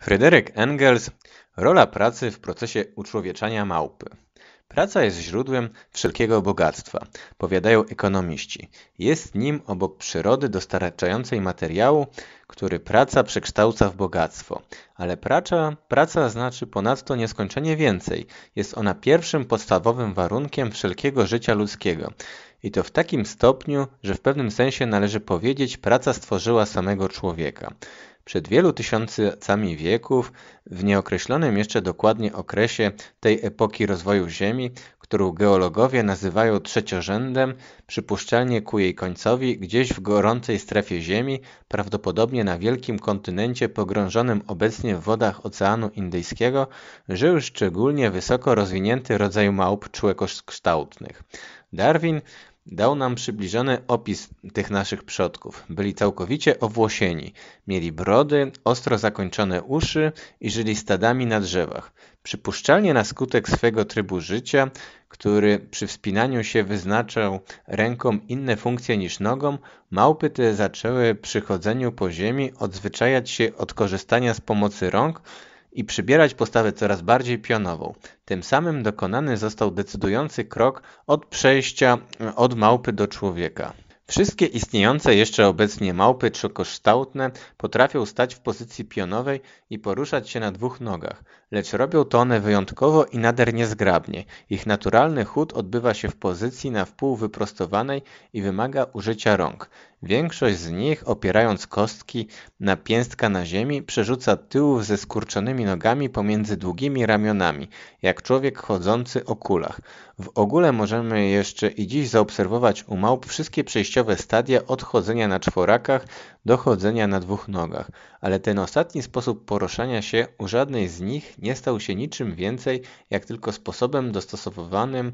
Fryderyk Engels Rola pracy w procesie uczłowieczania małpy. Praca jest źródłem wszelkiego bogactwa, powiadają ekonomiści. Jest nim obok przyrody dostarczającej materiału, który praca przekształca w bogactwo. Ale praca, praca znaczy ponadto nieskończenie więcej. Jest ona pierwszym podstawowym warunkiem wszelkiego życia ludzkiego. I to w takim stopniu, że w pewnym sensie należy powiedzieć, praca stworzyła samego człowieka przed wielu tysiącami wieków, w nieokreślonym jeszcze dokładnie okresie tej epoki rozwoju Ziemi, którą geologowie nazywają trzeciorzędem, przypuszczalnie ku jej końcowi, gdzieś w gorącej strefie Ziemi, prawdopodobnie na wielkim kontynencie pogrążonym obecnie w wodach Oceanu Indyjskiego, żył szczególnie wysoko rozwinięty rodzaj małp człekokształtnych. Darwin Dał nam przybliżony opis tych naszych przodków. Byli całkowicie owłosieni, mieli brody, ostro zakończone uszy i żyli stadami na drzewach. Przypuszczalnie na skutek swego trybu życia, który przy wspinaniu się wyznaczał ręką inne funkcje niż nogą, małpy te zaczęły przy chodzeniu po ziemi odzwyczajać się od korzystania z pomocy rąk i przybierać postawę coraz bardziej pionową. Tym samym dokonany został decydujący krok od przejścia e, od małpy do człowieka. Wszystkie istniejące jeszcze obecnie małpy trzokokształtne potrafią stać w pozycji pionowej i poruszać się na dwóch nogach, lecz robią to one wyjątkowo i nader niezgrabnie. Ich naturalny chód odbywa się w pozycji na wpół wyprostowanej i wymaga użycia rąk. Większość z nich, opierając kostki na pięstka na ziemi, przerzuca tył ze skurczonymi nogami pomiędzy długimi ramionami, jak człowiek chodzący o kulach. W ogóle możemy jeszcze i dziś zaobserwować u małp wszystkie przejściowe stadia od chodzenia na czworakach do chodzenia na dwóch nogach, ale ten ostatni sposób poruszania się u żadnej z nich nie stał się niczym więcej jak tylko sposobem dostosowywanym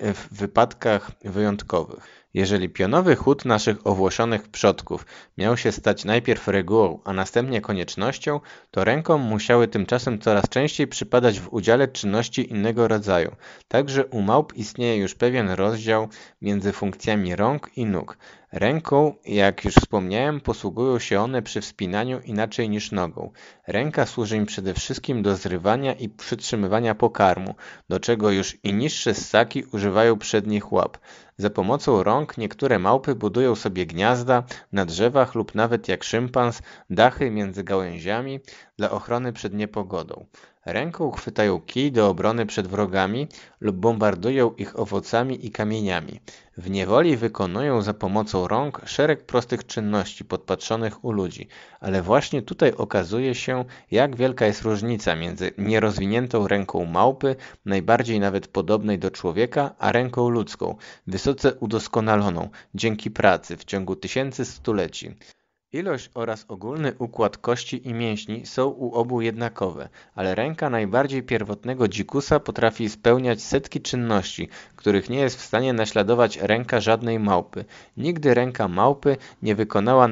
w wypadkach wyjątkowych. Jeżeli pionowy chód naszych owłoszonych przodków miał się stać najpierw regułą, a następnie koniecznością, to rękom musiały tymczasem coraz częściej przypadać w udziale czynności innego rodzaju. Także u małp istnieje już pewien rozdział między funkcjami rąk i nóg. Ręką, jak już wspomniałem, posługują się one przy wspinaniu inaczej niż nogą. Ręka służy im przede wszystkim do zrywania i przytrzymywania pokarmu, do czego już i niższe ssaki używają przednich łap za pomocą rąk niektóre małpy budują sobie gniazda na drzewach lub nawet jak szympans dachy między gałęziami dla ochrony przed niepogodą. Ręką chwytają kij do obrony przed wrogami lub bombardują ich owocami i kamieniami. W niewoli wykonują za pomocą rąk szereg prostych czynności podpatrzonych u ludzi, ale właśnie tutaj okazuje się, jak wielka jest różnica między nierozwiniętą ręką małpy, najbardziej nawet podobnej do człowieka, a ręką ludzką, wysoce udoskonaloną dzięki pracy w ciągu tysięcy stuleci. Ilość oraz ogólny układ kości i mięśni są u obu jednakowe, ale ręka najbardziej pierwotnego dzikusa potrafi spełniać setki czynności, których nie jest w stanie naśladować ręka żadnej małpy. Nigdy ręka małpy nie wykonała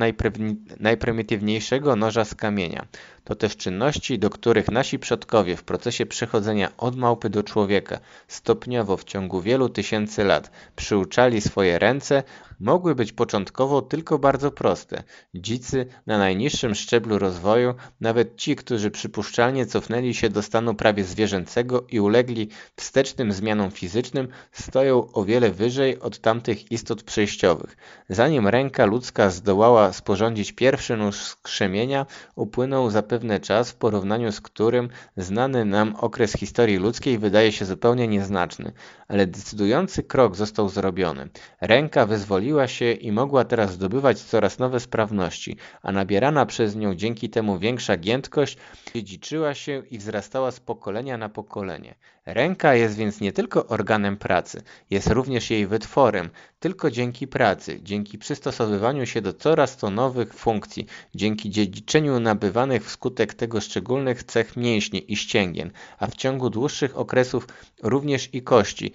najprymitywniejszego noża z kamienia. To też czynności, do których nasi przodkowie w procesie przechodzenia od małpy do człowieka stopniowo w ciągu wielu tysięcy lat przyuczali swoje ręce, mogły być początkowo tylko bardzo proste. Dzicy na najniższym szczeblu rozwoju, nawet ci, którzy przypuszczalnie cofnęli się do stanu prawie zwierzęcego i ulegli wstecznym zmianom fizycznym, stoją o wiele wyżej od tamtych istot przejściowych. Zanim ręka ludzka zdołała sporządzić pierwszy nóż skrzemienia, upłynął zapewne czas, w porównaniu z którym znany nam okres historii ludzkiej wydaje się zupełnie nieznaczny, ale decydujący krok został zrobiony. Ręka wyzwoliła doskonaliła się i mogła teraz zdobywać coraz nowe sprawności, a nabierana przez nią dzięki temu większa giętkość dziedziczyła się i wzrastała z pokolenia na pokolenie. Ręka jest więc nie tylko organem pracy, jest również jej wytworem, tylko dzięki pracy, dzięki przystosowywaniu się do coraz to nowych funkcji, dzięki dziedziczeniu nabywanych wskutek tego szczególnych cech mięśni i ścięgien, a w ciągu dłuższych okresów również i kości,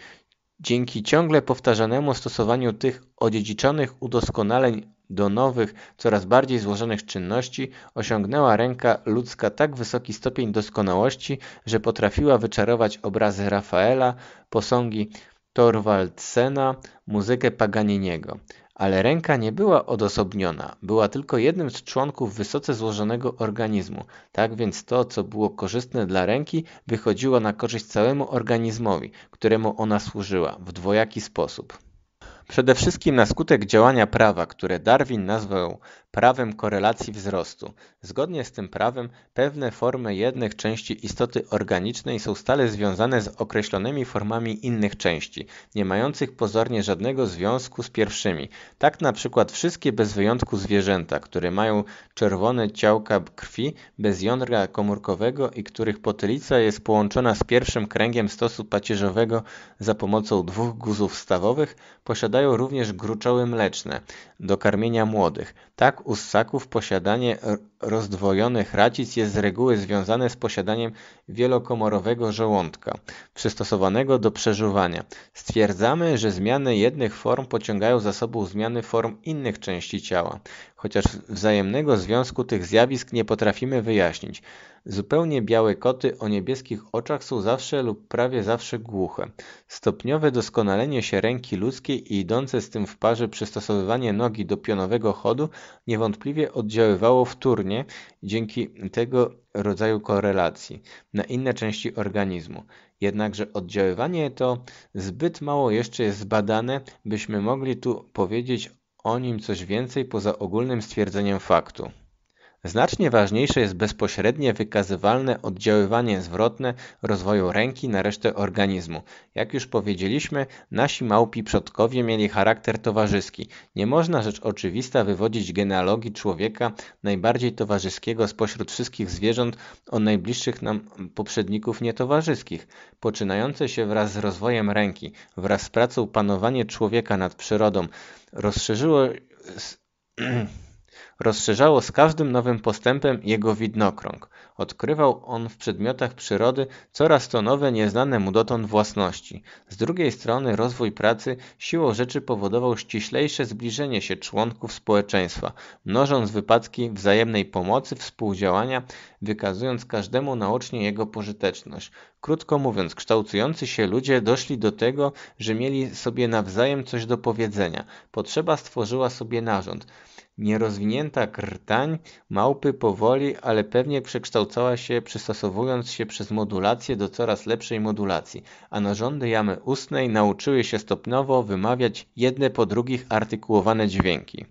Dzięki ciągle powtarzanemu stosowaniu tych odziedziczonych udoskonaleń do nowych, coraz bardziej złożonych czynności, osiągnęła ręka ludzka tak wysoki stopień doskonałości, że potrafiła wyczarować obrazy Rafaela, posągi Torvaldsena, muzykę Paganiniego ale ręka nie była odosobniona, była tylko jednym z członków wysoce złożonego organizmu, tak więc to, co było korzystne dla ręki, wychodziło na korzyść całemu organizmowi, któremu ona służyła, w dwojaki sposób. Przede wszystkim na skutek działania prawa, które Darwin nazwał prawem korelacji wzrostu. Zgodnie z tym prawem pewne formy jednych części istoty organicznej są stale związane z określonymi formami innych części, nie mających pozornie żadnego związku z pierwszymi. Tak na przykład wszystkie bez wyjątku zwierzęta, które mają czerwone ciałka krwi bez jądra komórkowego i których potylica jest połączona z pierwszym kręgiem stosu pacierzowego za pomocą dwóch guzów stawowych, posiadają również gruczoły mleczne do karmienia młodych. Tak ussaków posiadanie rozdwojonych racic jest z reguły związane z posiadaniem wielokomorowego żołądka, przystosowanego do przeżuwania. Stwierdzamy, że zmiany jednych form pociągają za sobą zmiany form innych części ciała, chociaż wzajemnego związku tych zjawisk nie potrafimy wyjaśnić. Zupełnie białe koty o niebieskich oczach są zawsze lub prawie zawsze głuche. Stopniowe doskonalenie się ręki ludzkiej i idące z tym w parze przystosowywanie nogi do pionowego chodu niewątpliwie oddziaływało wtórnie stanie dzięki tego rodzaju korelacji na inne części organizmu. Jednakże oddziaływanie to zbyt mało jeszcze jest zbadane, byśmy mogli tu powiedzieć o nim coś więcej poza ogólnym stwierdzeniem faktu. Znacznie ważniejsze jest bezpośrednie wykazywalne oddziaływanie zwrotne rozwoju ręki na resztę organizmu. Jak już powiedzieliśmy, nasi małpi przodkowie mieli charakter towarzyski. Nie można rzecz oczywista wywodzić genealogii człowieka najbardziej towarzyskiego spośród wszystkich zwierząt o najbliższych nam poprzedników nietowarzyskich. Poczynające się wraz z rozwojem ręki, wraz z pracą panowanie człowieka nad przyrodą rozszerzyło... rozszerzało z każdym nowym postępem jego widnokrąg. Odkrywał on w przedmiotach przyrody coraz to nowe, nieznane mu dotąd własności. Z drugiej strony rozwój pracy siłą rzeczy powodował ściślejsze zbliżenie się członków społeczeństwa, mnożąc wypadki wzajemnej pomocy, współdziałania, wykazując każdemu naocznie jego pożyteczność. Krótko mówiąc, kształtujący się ludzie doszli do tego, że mieli sobie nawzajem coś do powiedzenia. Potrzeba stworzyła sobie narząd – Nierozwinięta krtań małpy powoli, ale pewnie przekształcała się, przystosowując się przez modulację do coraz lepszej modulacji, a narządy jamy ustnej nauczyły się stopniowo wymawiać jedne po drugich artykułowane dźwięki.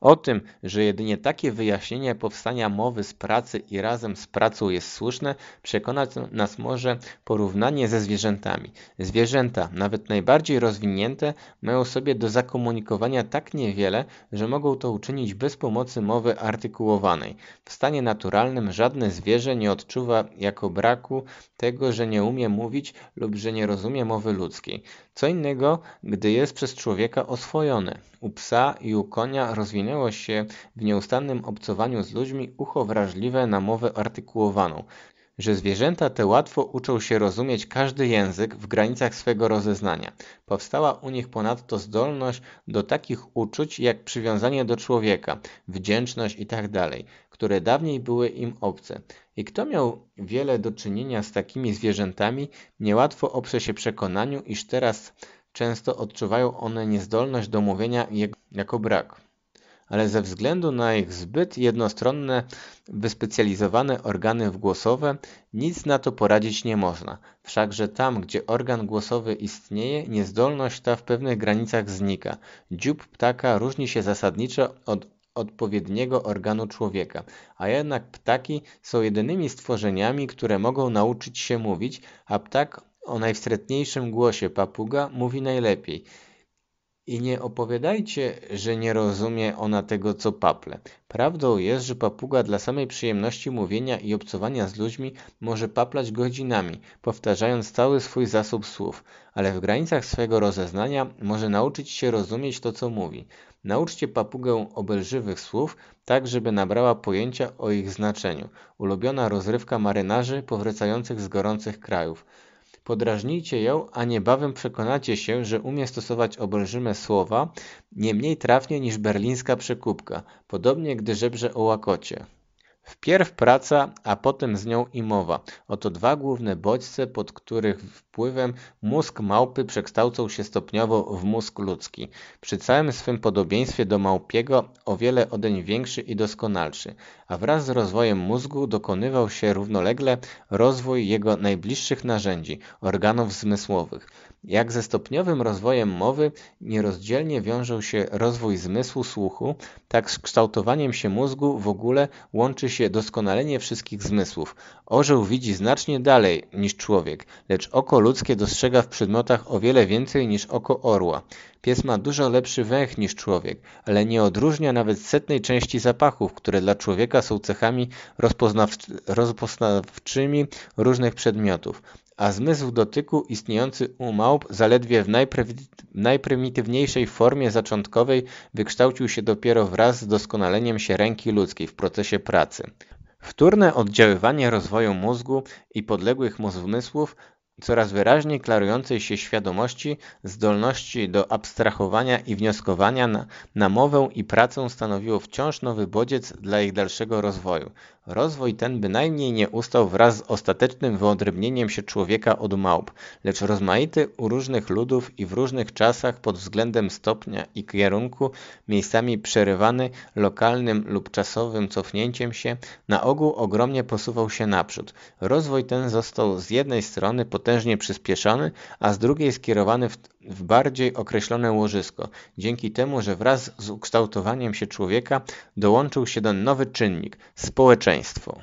O tym, że jedynie takie wyjaśnienie powstania mowy z pracy i razem z pracą jest słuszne, przekonać nas może porównanie ze zwierzętami. Zwierzęta, nawet najbardziej rozwinięte, mają sobie do zakomunikowania tak niewiele, że mogą to uczynić bez pomocy mowy artykułowanej. W stanie naturalnym żadne zwierzę nie odczuwa jako braku tego, że nie umie mówić lub że nie rozumie mowy ludzkiej. Co innego, gdy jest przez człowieka oswojony. U psa i u konia rozwinięte uwalniało się w nieustannym obcowaniu z ludźmi ucho wrażliwe na mowę artykułowaną, że zwierzęta te łatwo uczą się rozumieć każdy język w granicach swego rozeznania. Powstała u nich ponadto zdolność do takich uczuć jak przywiązanie do człowieka, wdzięczność itd., tak które dawniej były im obce. I kto miał wiele do czynienia z takimi zwierzętami, niełatwo oprze się przekonaniu, iż teraz często odczuwają one niezdolność do mówienia jako brak ale ze względu na ich zbyt jednostronne, wyspecjalizowane organy wgłosowe nic na to poradzić nie można. Wszakże tam, gdzie organ głosowy istnieje, niezdolność ta w pewnych granicach znika. Dziób ptaka różni się zasadniczo od odpowiedniego organu człowieka, a jednak ptaki są jedynymi stworzeniami, które mogą nauczyć się mówić, a ptak o najwstretniejszym głosie papuga mówi najlepiej. I nie opowiadajcie, że nie rozumie ona tego, co paple. Prawdą jest, że papuga dla samej przyjemności mówienia i obcowania z ludźmi może paplać godzinami, powtarzając cały swój zasób słów, ale w granicach swego rozeznania może nauczyć się rozumieć to, co mówi. Nauczcie papugę obelżywych słów, tak żeby nabrała pojęcia o ich znaczeniu. Ulubiona rozrywka marynarzy powracających z gorących krajów. Podrażnijcie ją, a niebawem przekonacie się, że umie stosować olbrzyme słowa, nie mniej trafnie niż berlińska przekupka, podobnie gdy żebrze o łakocie. Wpierw praca, a potem z nią i mowa. Oto dwa główne bodźce, pod których wpływem mózg małpy przekształcał się stopniowo w mózg ludzki. Przy całym swym podobieństwie do małpiego o wiele odeń większy i doskonalszy, a wraz z rozwojem mózgu dokonywał się równolegle rozwój jego najbliższych narzędzi, organów zmysłowych. Jak ze stopniowym rozwojem mowy nierozdzielnie wiążą się rozwój zmysłu słuchu, tak z kształtowaniem się mózgu w ogóle łączy się doskonalenie wszystkich zmysłów. Orzeł widzi znacznie dalej niż człowiek, lecz oko ludzkie dostrzega w przedmiotach o wiele więcej niż oko orła. Pies ma dużo lepszy węch niż człowiek, ale nie odróżnia nawet setnej części zapachów, które dla człowieka są cechami rozpoznawczymi różnych przedmiotów a zmysł dotyku istniejący u małp zaledwie w najprymitywniejszej formie zaczątkowej wykształcił się dopiero wraz z doskonaleniem się ręki ludzkiej w procesie pracy. Wtórne oddziaływanie rozwoju mózgu i podległych mu zmysłów coraz wyraźniej klarującej się świadomości, zdolności do abstrahowania i wnioskowania na, na mowę i pracę stanowiło wciąż nowy bodziec dla ich dalszego rozwoju. Rozwój ten bynajmniej nie ustał wraz z ostatecznym wyodrębnieniem się człowieka od małp, lecz rozmaity u różnych ludów i w różnych czasach pod względem stopnia i kierunku, miejscami przerywany lokalnym lub czasowym cofnięciem się, na ogół ogromnie posuwał się naprzód. Rozwój ten został z jednej strony potężnie przyspieszony, a z drugiej skierowany w, w bardziej określone łożysko, dzięki temu, że wraz z ukształtowaniem się człowieka dołączył się do nowy czynnik społeczeństwa Państwo.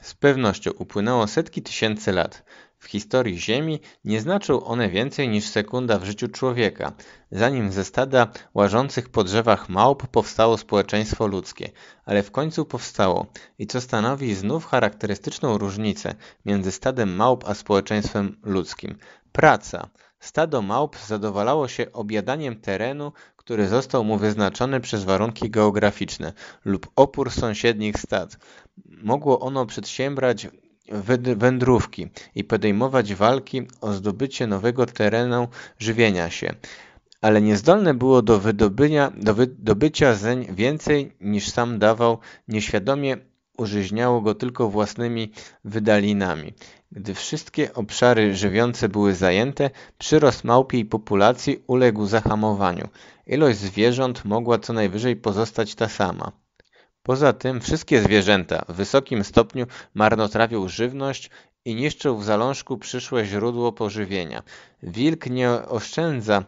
Z pewnością upłynęło setki tysięcy lat. W historii Ziemi nie znaczą one więcej niż sekunda w życiu człowieka, zanim ze stada łażących po drzewach małp powstało społeczeństwo ludzkie, ale w końcu powstało i co stanowi znów charakterystyczną różnicę między stadem małp a społeczeństwem ludzkim. Praca. Stado małp zadowalało się objadaniem terenu, który został mu wyznaczony przez warunki geograficzne lub opór sąsiednich stad. Mogło ono przedsiębrać wędrówki i podejmować walki o zdobycie nowego terenu żywienia się, ale niezdolne było do, wydobycia zeń więcej niż sam dawał nieświadomie użyźniało go tylko własnymi wydalinami. Gdy wszystkie obszary żywiące były zajęte, przyrost małpiej populacji uległ zahamowaniu. Ilość zwierząt mogła co najwyżej pozostać ta sama. Poza tym wszystkie zwierzęta w wysokim stopniu marnotrawią żywność i niszczą w zalążku przyszłe źródło pożywienia. Wilk nie oszczędza,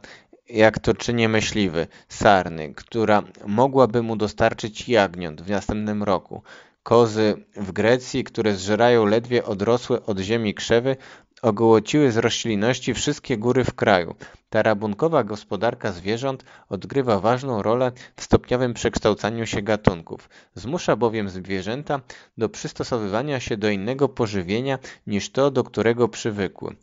jak to czyni myśliwy, sarny, która mogłaby mu dostarczyć jagniąt w następnym roku. Kozy w Grecji, które zżerają ledwie odrosłe od ziemi krzewy, ogołociły z roślinności wszystkie góry w kraju. Tarabunkowa gospodarka zwierząt odgrywa ważną rolę w stopniowym przekształcaniu się gatunków. Zmusza bowiem zwierzęta do przystosowywania się do innego pożywienia niż to, do którego przywykły.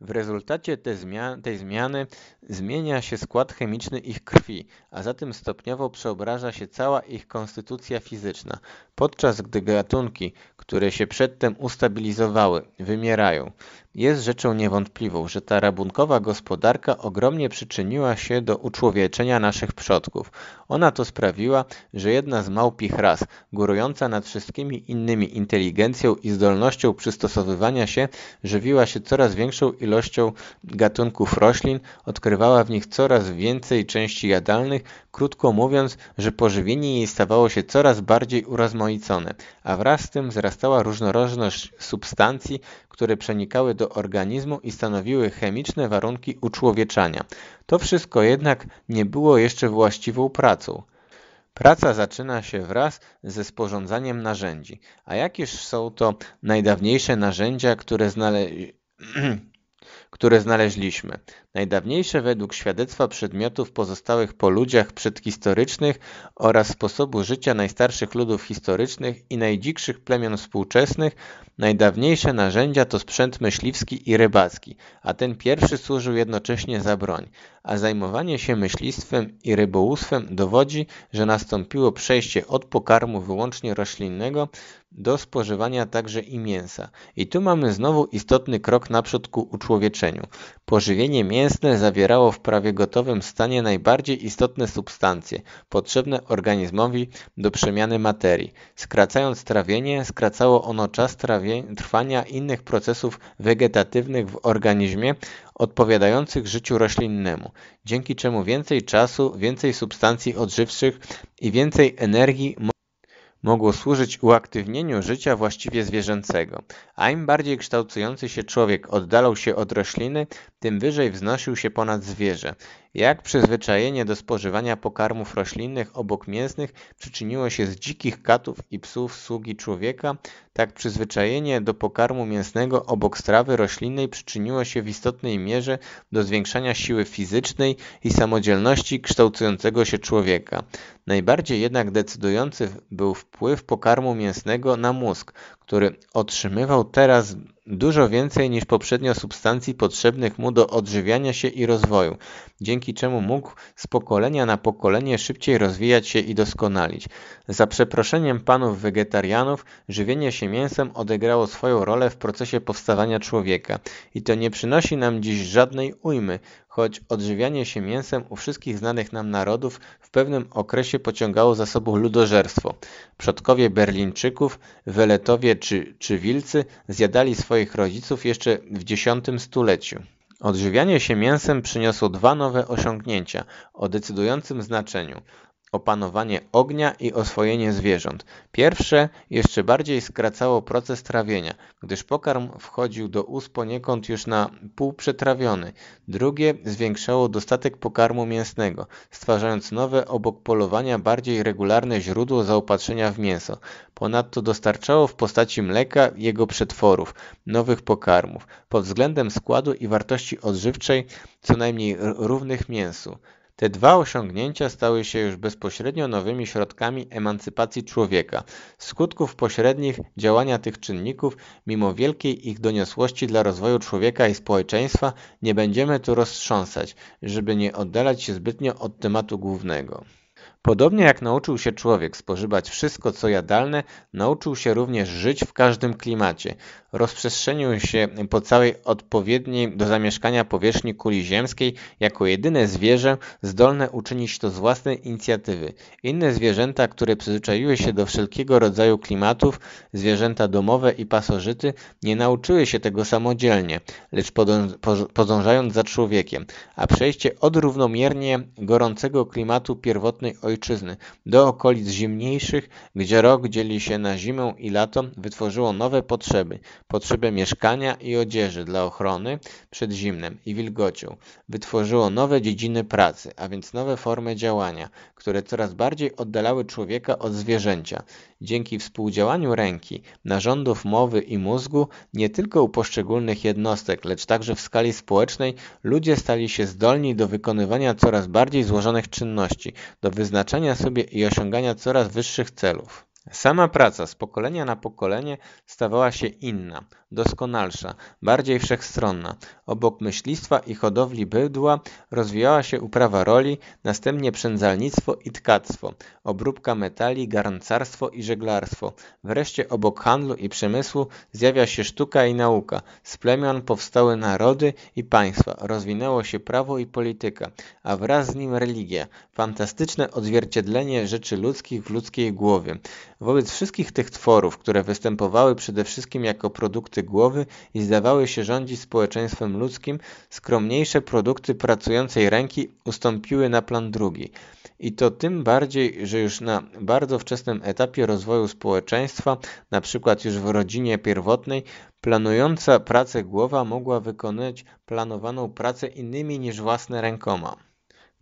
W rezultacie te zmian, tej zmiany zmienia się skład chemiczny ich krwi, a zatem stopniowo przeobraża się cała ich konstytucja fizyczna, podczas gdy gatunki, które się przedtem ustabilizowały, wymierają. Jest rzeczą niewątpliwą, że ta rabunkowa gospodarka ogromnie przyczyniła się do uczłowieczenia naszych przodków. Ona to sprawiła, że jedna z małpich ras, górująca nad wszystkimi innymi inteligencją i zdolnością przystosowywania się, żywiła się coraz większą ilością gatunków roślin, odkrywała w nich coraz więcej części jadalnych, Krótko mówiąc, że pożywienie jej stawało się coraz bardziej urozmaicone, a wraz z tym wzrastała różnorodność substancji, które przenikały do organizmu i stanowiły chemiczne warunki uczłowieczania. To wszystko jednak nie było jeszcze właściwą pracą. Praca zaczyna się wraz ze sporządzaniem narzędzi. A jakież są to najdawniejsze narzędzia, które znaleźli które znaleźliśmy. Najdawniejsze według świadectwa przedmiotów pozostałych po ludziach przedhistorycznych oraz sposobu życia najstarszych ludów historycznych i najdzikszych plemion współczesnych, najdawniejsze narzędzia to sprzęt myśliwski i rybacki, a ten pierwszy służył jednocześnie za broń, a zajmowanie się myśliwstwem i rybołówstwem dowodzi, że nastąpiło przejście od pokarmu wyłącznie roślinnego do spożywania także i mięsa. I tu mamy znowu istotny krok naprzód ku uczłowieczeniu. Pożywienie mięsne zawierało w prawie gotowym stanie najbardziej istotne substancje potrzebne organizmowi do przemiany materii. Skracając trawienie, skracało ono czas trwania innych procesów wegetatywnych w organizmie odpowiadających życiu roślinnemu, dzięki czemu więcej czasu, więcej substancji odżywczych i więcej energii mogło służyć uaktywnieniu życia właściwie zwierzęcego, a im bardziej kształtujący się człowiek oddalał się od rośliny, tym wyżej wznosił się ponad zwierzę jak przyzwyczajenie do spożywania pokarmów roślinnych obok mięsnych przyczyniło się z dzikich katów i psów sługi człowieka, tak przyzwyczajenie do pokarmu mięsnego obok strawy roślinnej przyczyniło się w istotnej mierze do zwiększania siły fizycznej i samodzielności kształtującego się człowieka. Najbardziej jednak decydujący był wpływ pokarmu mięsnego na mózg, który otrzymywał teraz dużo więcej niż poprzednio substancji potrzebnych mu do odżywiania się i rozwoju, dzięki czemu mógł z pokolenia na pokolenie szybciej rozwijać się i doskonalić. Za przeproszeniem panów wegetarianów, żywienie się mięsem odegrało swoją rolę w procesie powstawania człowieka i to nie przynosi nam dziś żadnej ujmy, choć odżywianie się mięsem u wszystkich znanych nam narodów w pewnym okresie pociągało za sobą ludożerstwo. Przodkowie Berlińczyków, Weletowie czy, czy Wilcy zjadali swoich rodziców jeszcze w X stuleciu. Odżywianie się mięsem przyniosło dwa nowe osiągnięcia o decydującym znaczeniu opanowanie ognia i oswojenie zwierząt. Pierwsze jeszcze bardziej skracało proces trawienia, gdyż pokarm wchodził do ust poniekąd już na pół przetrawiony. Drugie zwiększało dostatek pokarmu mięsnego, stwarzając nowe obok polowania bardziej regularne źródło zaopatrzenia w mięso. Ponadto dostarczało w postaci mleka jego przetworów, nowych pokarmów, pod względem składu i wartości odżywczej co najmniej równych mięsu. Te dwa osiągnięcia stały się już bezpośrednio nowymi środkami emancypacji człowieka. Skutków pośrednich działania tych czynników, mimo wielkiej ich doniosłości dla rozwoju człowieka i społeczeństwa, nie będziemy tu roztrząsać, żeby nie oddalać się zbytnio od tematu głównego. Podobnie jak nauczył się człowiek spożywać wszystko, co jadalne, nauczył się również żyć w każdym klimacie rozprzestrzenił się po całej odpowiedniej do zamieszkania powierzchni kuli ziemskiej jako jedyne zwierzę zdolne uczynić to z własnej inicjatywy. Inne zwierzęta, które przyzwyczaiły się do wszelkiego rodzaju klimatów, zwierzęta domowe i pasożyty, nie nauczyły się tego samodzielnie, lecz podążając za człowiekiem, a przejście od równomiernie gorącego klimatu pierwotnej ojczyzny do okolic zimniejszych, gdzie rok dzieli się na zimę i lato, wytworzyło nowe potrzeby potrzeby mieszkania i odzieży dla ochrony przed zimnem i wilgocią. Wytworzyło nowe dziedziny pracy, a więc nowe formy działania, które coraz bardziej oddalały człowieka od zwierzęcia. Dzięki współdziałaniu ręki, narządów mowy i mózgu, nie tylko u poszczególnych jednostek, lecz także w skali społecznej, ludzie stali się zdolni do wykonywania coraz bardziej złożonych czynności, do wyznaczania sobie i osiągania coraz wyższych celów. Sama praca z pokolenia na pokolenie stawała się inna, doskonalsza, bardziej wszechstronna. Obok myślistwa i hodowli bydła rozwijała się uprawa roli, następnie przędzalnictwo i tkactwo, obróbka metali, garncarstwo i żeglarstwo. Wreszcie obok handlu i przemysłu zjawia się sztuka i nauka. Z plemion powstały narody i państwa, rozwinęło się prawo i polityka, a wraz z nim religia, fantastyczne odzwierciedlenie rzeczy ludzkich w ludzkiej głowie. Wobec wszystkich tych tworów, które występowały przede wszystkim jako produkty głowy i zdawały się rządzić społeczeństwem ludzkim, skromniejsze produkty pracującej ręki ustąpiły na plan drugi. I to tym bardziej, że już na bardzo wczesnym etapie rozwoju społeczeństwa, na przykład już w rodzinie pierwotnej, planująca pracę głowa mogła wykonać planowaną pracę innymi niż własne rękoma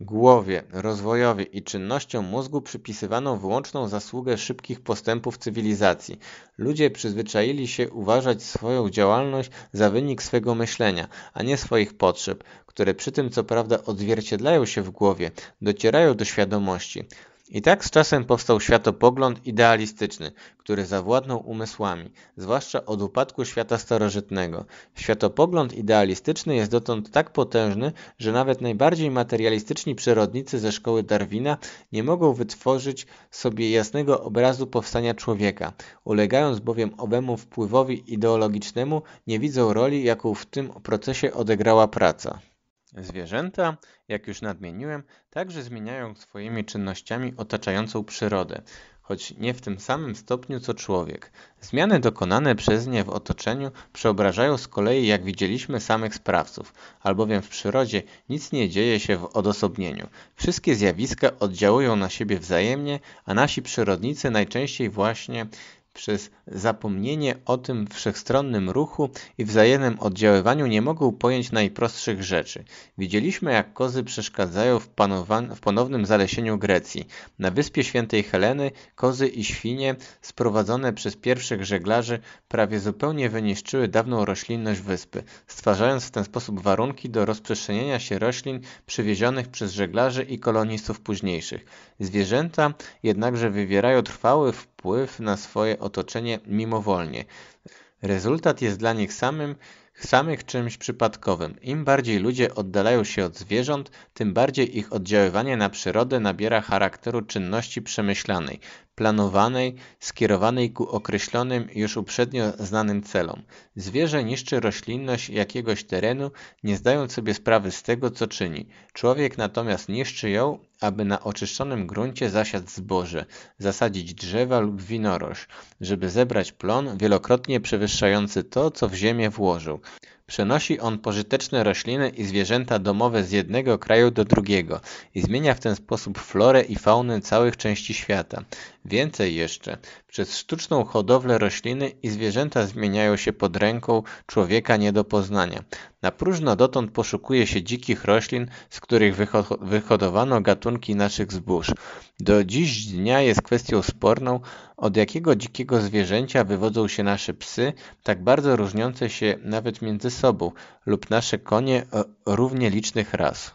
głowie, rozwojowi i czynnościom mózgu przypisywano wyłączną zasługę szybkich postępów cywilizacji. Ludzie przyzwyczaili się uważać swoją działalność za wynik swego myślenia, a nie swoich potrzeb, które przy tym co prawda odzwierciedlają się w głowie, docierają do świadomości. I tak z czasem powstał światopogląd idealistyczny, który zawładnął umysłami, zwłaszcza od upadku świata starożytnego. Światopogląd idealistyczny jest dotąd tak potężny, że nawet najbardziej materialistyczni przyrodnicy ze szkoły Darwina nie mogą wytworzyć sobie jasnego obrazu powstania człowieka. Ulegając bowiem owemu wpływowi ideologicznemu, nie widzą roli, jaką w tym procesie odegrała praca. Zwierzęta, jak już nadmieniłem, także zmieniają swoimi czynnościami otaczającą przyrodę, choć nie w tym samym stopniu co człowiek. Zmiany dokonane przez nie w otoczeniu przeobrażają z kolei, jak widzieliśmy, samych sprawców, albowiem w przyrodzie nic nie dzieje się w odosobnieniu. Wszystkie zjawiska oddziałują na siebie wzajemnie, a nasi przyrodnicy najczęściej właśnie przez zapomnienie o tym wszechstronnym ruchu i wzajemnym oddziaływaniu nie mogą pojąć najprostszych rzeczy. Widzieliśmy, jak kozy przeszkadzają w, w ponownym zalesieniu Grecji. Na wyspie świętej Heleny kozy i świnie, sprowadzone przez pierwszych żeglarzy, prawie zupełnie wyniszczyły dawną roślinność wyspy, stwarzając w ten sposób warunki do rozprzestrzeniania się roślin przywiezionych przez żeglarzy i kolonistów późniejszych. Zwierzęta jednakże wywierają trwały wpływ wpływ na swoje otoczenie mimowolnie. Rezultat jest dla nich samym, samych czymś przypadkowym. Im bardziej ludzie oddalają się od zwierząt, tym bardziej ich oddziaływanie na przyrodę nabiera charakteru czynności przemyślanej planowanej, skierowanej ku określonym już uprzednio znanym celom. Zwierzę niszczy roślinność jakiegoś terenu, nie zdając sobie sprawy z tego, co czyni. Człowiek natomiast niszczy ją, aby na oczyszczonym gruncie zasiać zboże, zasadzić drzewa lub winoroż, żeby zebrać plon wielokrotnie przewyższający to, co w ziemię włożył. Przenosi on pożyteczne rośliny i zwierzęta domowe z jednego kraju do drugiego i zmienia w ten sposób florę i faunę całych części świata. Więcej jeszcze, przez sztuczną hodowlę rośliny i zwierzęta zmieniają się pod ręką człowieka nie do poznania. Na próżno dotąd poszukuje się dzikich roślin, z których wyho wyhodowano gatunki naszych zbóż. Do dziś dnia jest kwestią sporną, od jakiego dzikiego zwierzęcia wywodzą się nasze psy, tak bardzo różniące się nawet między sobą, lub nasze konie równie licznych ras?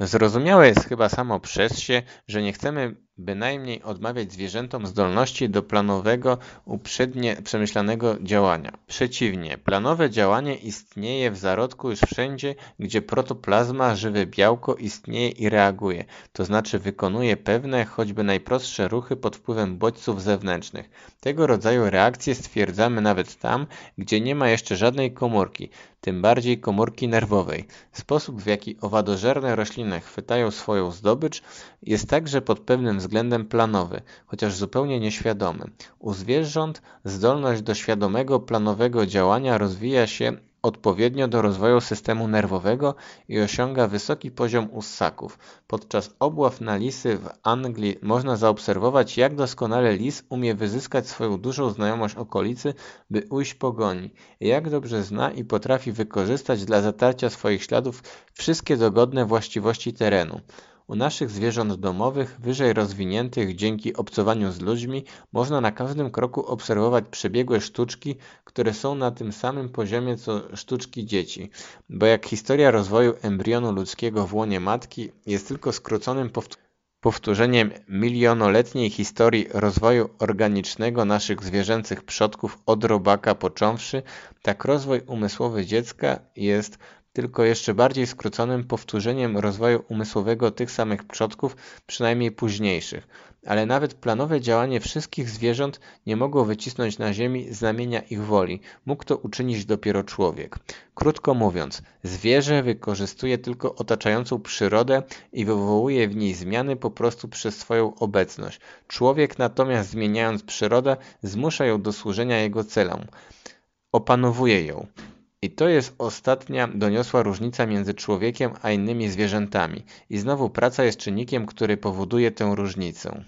Zrozumiałe jest chyba samo przez się, że nie chcemy bynajmniej odmawiać zwierzętom zdolności do planowego uprzednio przemyślanego działania przeciwnie planowe działanie istnieje w zarodku już wszędzie gdzie protoplazma żywe białko istnieje i reaguje to znaczy wykonuje pewne choćby najprostsze ruchy pod wpływem bodźców zewnętrznych tego rodzaju reakcje stwierdzamy nawet tam gdzie nie ma jeszcze żadnej komórki tym bardziej komórki nerwowej sposób w jaki owadożerne rośliny chwytają swoją zdobycz jest także pod pewnym względem planowy, chociaż zupełnie nieświadomy. U zwierząt zdolność do świadomego planowego działania rozwija się odpowiednio do rozwoju systemu nerwowego i osiąga wysoki poziom u ssaków. Podczas obław na lisy w Anglii można zaobserwować, jak doskonale lis umie wyzyskać swoją dużą znajomość okolicy, by ujść pogoni, jak dobrze zna i potrafi wykorzystać dla zatarcia swoich śladów wszystkie dogodne właściwości terenu u naszych zwierząt domowych wyżej rozwiniętych dzięki obcowaniu z ludźmi można na każdym kroku obserwować przebiegłe sztuczki które są na tym samym poziomie co sztuczki dzieci bo jak historia rozwoju embrionu ludzkiego w łonie matki jest tylko skróconym powtórzeniem milionoletniej historii rozwoju organicznego naszych zwierzęcych przodków od robaka począwszy tak rozwój umysłowy dziecka jest tylko jeszcze bardziej skróconym powtórzeniem rozwoju umysłowego tych samych przodków, przynajmniej późniejszych. Ale nawet planowe działanie wszystkich zwierząt nie mogło wycisnąć na ziemi znamienia ich woli. Mógł to uczynić dopiero człowiek. Krótko mówiąc, zwierzę wykorzystuje tylko otaczającą przyrodę i wywołuje w niej zmiany po prostu przez swoją obecność. Człowiek natomiast zmieniając przyrodę, zmusza ją do służenia jego celom opanowuje ją. I to jest ostatnia doniosła różnica między człowiekiem a innymi zwierzętami. I znowu praca jest czynnikiem, który powoduje tę różnicę.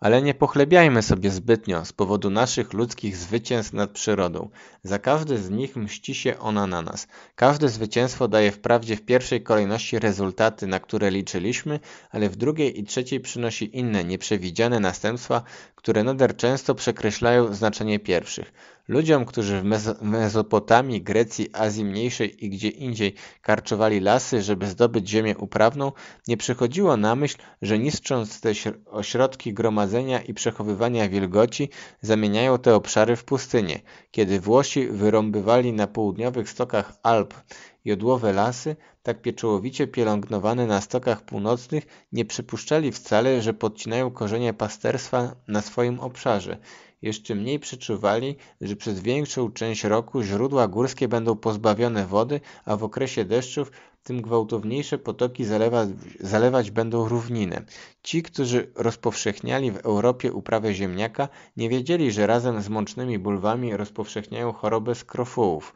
Ale nie pochlebiajmy sobie zbytnio z powodu naszych ludzkich zwycięstw nad przyrodą. Za każdy z nich mści się ona na nas. Każde zwycięstwo daje wprawdzie w pierwszej kolejności rezultaty, na które liczyliśmy, ale w drugiej i trzeciej przynosi inne, nieprzewidziane następstwa, które nader często przekreślają znaczenie pierwszych. Ludziom, którzy w Mezopotamii, Grecji, Azji Mniejszej i gdzie indziej karczowali lasy, żeby zdobyć ziemię uprawną, nie przychodziło na myśl, że niszcząc te ośrodki gromadzenia i przechowywania wilgoci, zamieniają te obszary w pustynie. Kiedy Włosi wyrąbywali na południowych stokach Alp jodłowe lasy, tak pieczołowicie pielęgnowane na stokach północnych, nie przypuszczali wcale, że podcinają korzenie pasterstwa na swoim obszarze. Jeszcze mniej przeczuwali, że przez większą część roku źródła górskie będą pozbawione wody, a w okresie deszczów tym gwałtowniejsze potoki zalewa, zalewać będą równinę. Ci, którzy rozpowszechniali w Europie uprawę ziemniaka, nie wiedzieli, że razem z mącznymi bulwami rozpowszechniają chorobę skrofułów.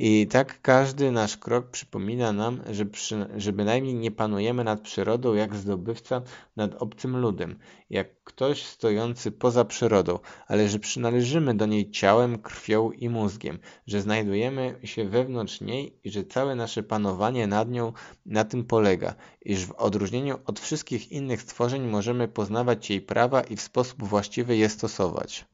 I tak każdy nasz krok przypomina nam, że, przy, że bynajmniej nie panujemy nad przyrodą jak zdobywca nad obcym ludem, jak ktoś stojący poza przyrodą, ale że przynależymy do niej ciałem, krwią i mózgiem, że znajdujemy się wewnątrz niej i że całe nasze panowanie nad nią na tym polega, iż w odróżnieniu od wszystkich innych stworzeń możemy poznawać jej prawa i w sposób właściwy je stosować.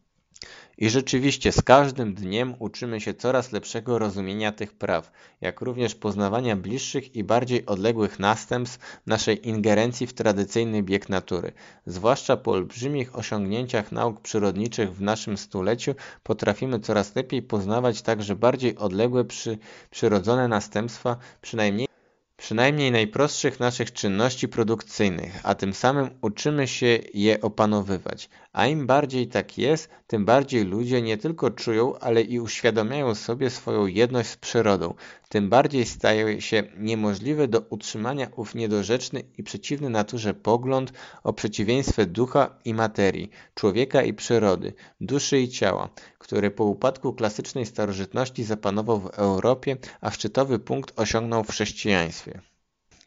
I rzeczywiście z każdym dniem uczymy się coraz lepszego rozumienia tych praw, jak również poznawania bliższych i bardziej odległych następstw naszej ingerencji w tradycyjny bieg natury. Zwłaszcza po olbrzymich osiągnięciach nauk przyrodniczych w naszym stuleciu potrafimy coraz lepiej poznawać także bardziej odległe przy, przyrodzone następstwa, przynajmniej przynajmniej najprostszych naszych czynności produkcyjnych, a tym samym uczymy się je opanowywać, a im bardziej tak jest, tym bardziej ludzie nie tylko czują, ale i uświadamiają sobie swoją jedność z przyrodą. Tym bardziej staje się niemożliwy do utrzymania ów niedorzeczny i przeciwny naturze pogląd o przeciwieństwie ducha i materii, człowieka i przyrody, duszy i ciała, który po upadku klasycznej starożytności zapanował w Europie, a szczytowy punkt osiągnął w chrześcijaństwie.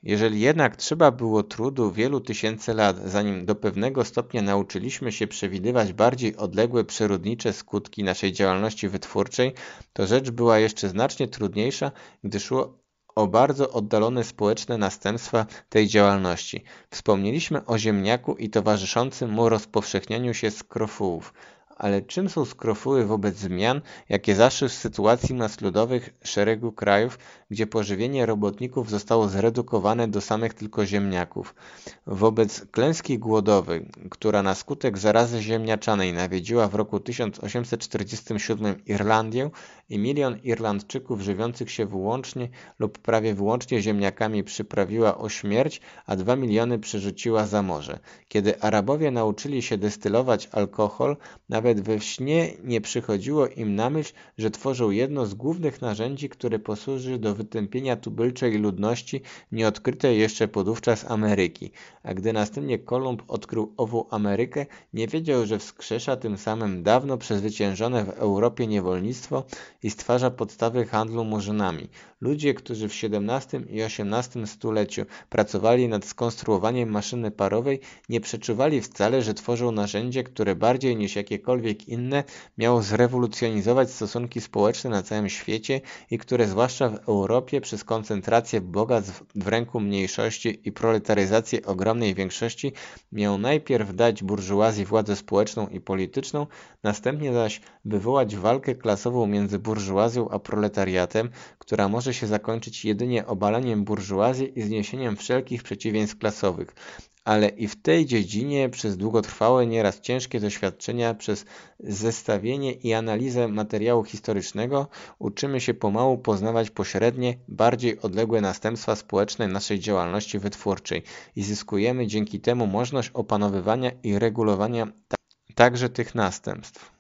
Jeżeli jednak trzeba było trudu wielu tysięcy lat, zanim do pewnego stopnia nauczyliśmy się przewidywać bardziej odległe przyrodnicze skutki naszej działalności wytwórczej, to rzecz była jeszcze znacznie trudniejsza, gdy szło o bardzo oddalone społeczne następstwa tej działalności. Wspomnieliśmy o ziemniaku i towarzyszącym mu rozpowszechnianiu się skrofułów. Ale czym są skrofuły wobec zmian, jakie zaszły w sytuacji masludowych szeregu krajów, gdzie pożywienie robotników zostało zredukowane do samych tylko ziemniaków? Wobec klęski głodowej, która na skutek zarazy ziemniaczanej nawiedziła w roku 1847 Irlandię i milion Irlandczyków żywiących się wyłącznie lub prawie wyłącznie ziemniakami przyprawiła o śmierć, a dwa miliony przerzuciła za morze. Kiedy Arabowie nauczyli się destylować alkohol, nawet nawet we śnie nie przychodziło im na myśl, że tworzą jedno z głównych narzędzi, które posłuży do wytępienia tubylczej ludności nieodkrytej jeszcze podówczas Ameryki. A gdy następnie Kolumb odkrył ową Amerykę, nie wiedział, że wskrzesza tym samym dawno przezwyciężone w Europie niewolnictwo i stwarza podstawy handlu murzynami. Ludzie, którzy w XVII i XVIII stuleciu pracowali nad skonstruowaniem maszyny parowej, nie przeczuwali wcale, że tworzą narzędzie, które bardziej niż jakiekolwiek inne miało zrewolucjonizować stosunki społeczne na całym świecie i które zwłaszcza w Europie przez koncentrację bogactw w ręku mniejszości i proletaryzację ogromnej większości miało najpierw dać burżuazji władzę społeczną i polityczną, następnie zaś wywołać walkę klasową między burżuazją a proletariatem, która może może się zakończyć jedynie obalaniem burżuazji i zniesieniem wszelkich przeciwieństw klasowych, ale i w tej dziedzinie przez długotrwałe, nieraz ciężkie doświadczenia, przez zestawienie i analizę materiału historycznego uczymy się pomału poznawać pośrednie, bardziej odległe następstwa społeczne naszej działalności wytwórczej i zyskujemy dzięki temu możliwość opanowywania i regulowania także tych następstw.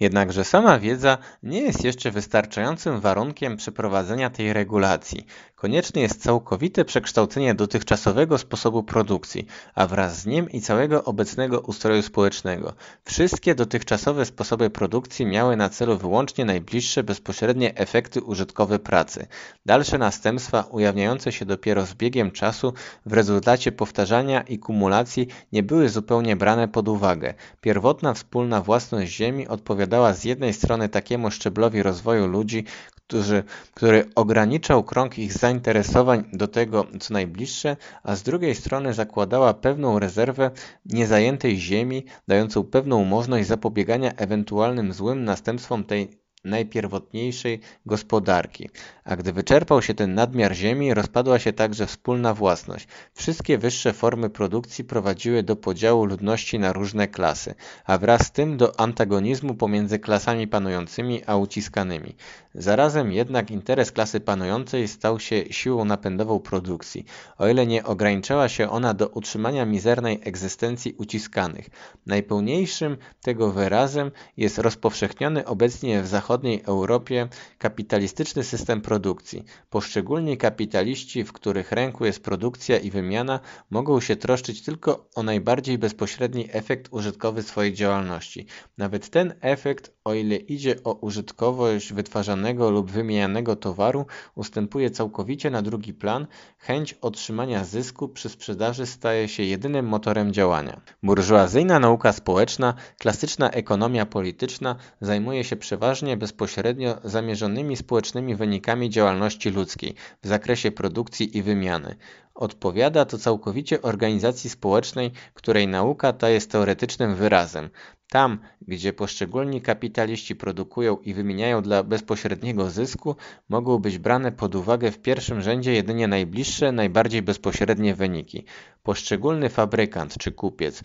Jednakże sama wiedza nie jest jeszcze wystarczającym warunkiem przeprowadzenia tej regulacji. Konieczne jest całkowite przekształcenie dotychczasowego sposobu produkcji, a wraz z nim i całego obecnego ustroju społecznego. Wszystkie dotychczasowe sposoby produkcji miały na celu wyłącznie najbliższe bezpośrednie efekty użytkowe pracy. Dalsze następstwa ujawniające się dopiero z biegiem czasu w rezultacie powtarzania i kumulacji nie były zupełnie brane pod uwagę. Pierwotna wspólna własność ziemi odpowiada odpowiadała z jednej strony takiemu szczeblowi rozwoju ludzi, którzy, który ograniczał krąg ich zainteresowań do tego, co najbliższe, a z drugiej strony zakładała pewną rezerwę niezajętej ziemi, dającą pewną możliwość zapobiegania ewentualnym złym następstwom tej najpierwotniejszej gospodarki, a gdy wyczerpał się ten nadmiar ziemi, rozpadła się także wspólna własność. Wszystkie wyższe formy produkcji prowadziły do podziału ludności na różne klasy, a wraz z tym do antagonizmu pomiędzy klasami panującymi a uciskanymi. Zarazem jednak interes klasy panującej stał się siłą napędową produkcji, o ile nie ograniczała się ona do utrzymania mizernej egzystencji uciskanych. Najpełniejszym tego wyrazem jest rozpowszechniony obecnie w zachodnim zachodniej Europie kapitalistyczny system produkcji. Poszczególni kapitaliści, w których ręku jest produkcja i wymiana, mogą się troszczyć tylko o najbardziej bezpośredni efekt użytkowy swojej działalności. Nawet ten efekt, o ile idzie o użytkowość wytwarzanego lub wymienianego towaru, ustępuje całkowicie na drugi plan. Chęć otrzymania zysku przy sprzedaży staje się jedynym motorem działania. Burżuazyjna nauka społeczna, klasyczna ekonomia polityczna zajmuje się przeważnie bezpośrednio zamierzonymi społecznymi wynikami działalności ludzkiej w zakresie produkcji i wymiany. Odpowiada to całkowicie organizacji społecznej, której nauka ta jest teoretycznym wyrazem. Tam, gdzie poszczególni kapitaliści produkują i wymieniają dla bezpośredniego zysku, mogą być brane pod uwagę w pierwszym rzędzie jedynie najbliższe, najbardziej bezpośrednie wyniki. Poszczególny fabrykant czy kupiec,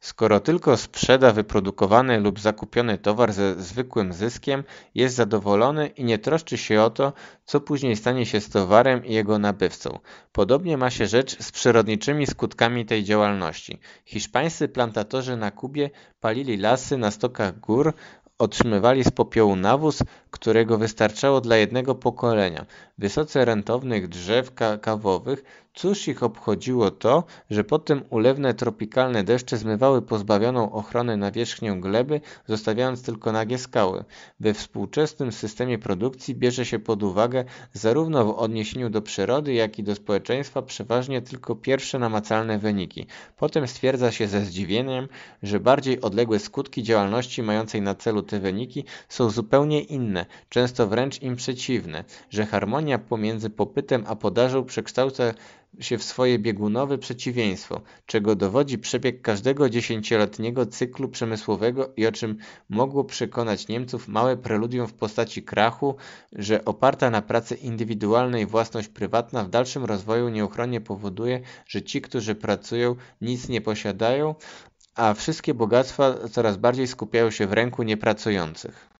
skoro tylko sprzeda wyprodukowany lub zakupiony towar ze zwykłym zyskiem, jest zadowolony i nie troszczy się o to, co później stanie się z towarem i jego nabywcą. Podobnie ma się rzecz z przyrodniczymi skutkami tej działalności. Hiszpańscy plantatorzy na Kubie Palili lasy na stokach gór, otrzymywali z popiołu nawóz którego wystarczało dla jednego pokolenia, wysoce rentownych drzew kawowych, cóż ich obchodziło to, że potem ulewne tropikalne deszcze zmywały pozbawioną ochrony nawierzchnię gleby, zostawiając tylko nagie skały. We współczesnym systemie produkcji bierze się pod uwagę zarówno w odniesieniu do przyrody, jak i do społeczeństwa przeważnie tylko pierwsze namacalne wyniki. Potem stwierdza się ze zdziwieniem, że bardziej odległe skutki działalności mającej na celu te wyniki są zupełnie inne, często wręcz im przeciwne, że harmonia pomiędzy popytem a podażą przekształca się w swoje biegunowe przeciwieństwo, czego dowodzi przebieg każdego dziesięcioletniego cyklu przemysłowego i o czym mogło przekonać Niemców małe preludium w postaci krachu, że oparta na pracy indywidualnej własność prywatna w dalszym rozwoju nieuchronnie powoduje, że ci, którzy pracują, nic nie posiadają, a wszystkie bogactwa coraz bardziej skupiają się w ręku niepracujących.